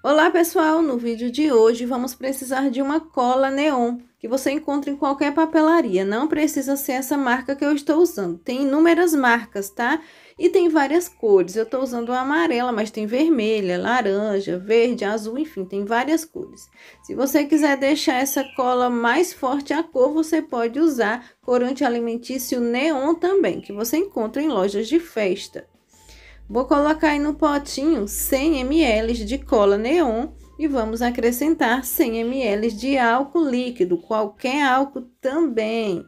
Olá pessoal, no vídeo de hoje vamos precisar de uma cola neon que você encontra em qualquer papelaria, não precisa ser essa marca que eu estou usando, tem inúmeras marcas, tá? E tem várias cores, eu estou usando a amarela, mas tem vermelha, laranja, verde, azul, enfim, tem várias cores. Se você quiser deixar essa cola mais forte a cor, você pode usar corante alimentício neon também, que você encontra em lojas de festa. Vou colocar aí no potinho 100 ml de cola neon e vamos acrescentar 100 ml de álcool líquido, qualquer álcool também.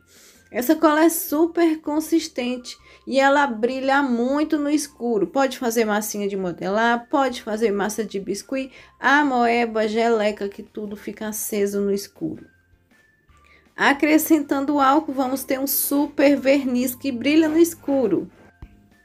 Essa cola é super consistente e ela brilha muito no escuro. Pode fazer massinha de modelar, pode fazer massa de biscuit, amoeba, geleca, que tudo fica aceso no escuro. Acrescentando o álcool, vamos ter um super verniz que brilha no escuro.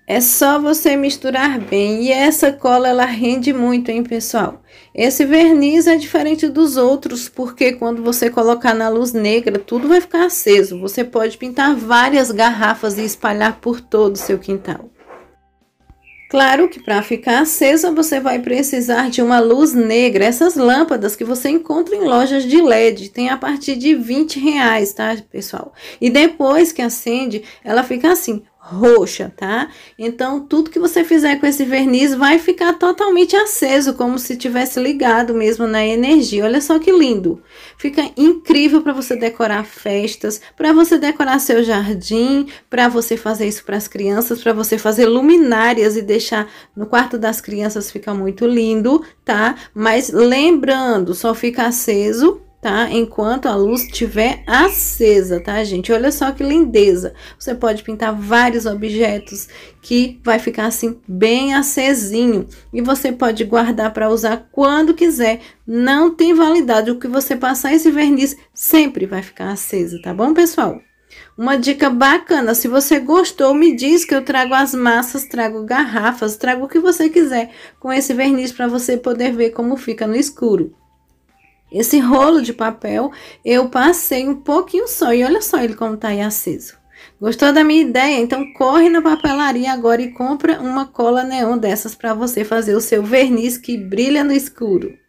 É só você misturar bem e essa cola ela rende muito, hein, pessoal? Esse verniz é diferente dos outros, porque quando você colocar na luz negra, tudo vai ficar aceso. Você pode pintar várias garrafas e espalhar por todo o seu quintal. Claro que para ficar acesa você vai precisar de uma luz negra, essas lâmpadas que você encontra em lojas de LED, tem a partir de 20 reais, tá pessoal? E depois que acende, ela fica assim, roxa, tá? Então, tudo que você fizer com esse verniz vai ficar totalmente aceso, como se tivesse ligado mesmo na energia. Olha só que lindo! Fica incrível para você decorar festas, para você decorar seu jardim, para você fazer isso para as crianças, para você fazer luminárias e deixar no quarto das crianças fica muito lindo, tá? Mas lembrando, só fica aceso tá? Enquanto a luz estiver acesa, tá, gente? Olha só que lindeza. Você pode pintar vários objetos que vai ficar assim bem acesinho e você pode guardar para usar quando quiser. Não tem validade o que você passar esse verniz sempre vai ficar acesa, tá bom, pessoal? Uma dica bacana, se você gostou, me diz que eu trago as massas, trago garrafas, trago o que você quiser com esse verniz para você poder ver como fica no escuro. Esse rolo de papel eu passei um pouquinho só e olha só ele como tá aí aceso. Gostou da minha ideia? Então corre na papelaria agora e compra uma cola neon dessas para você fazer o seu verniz que brilha no escuro.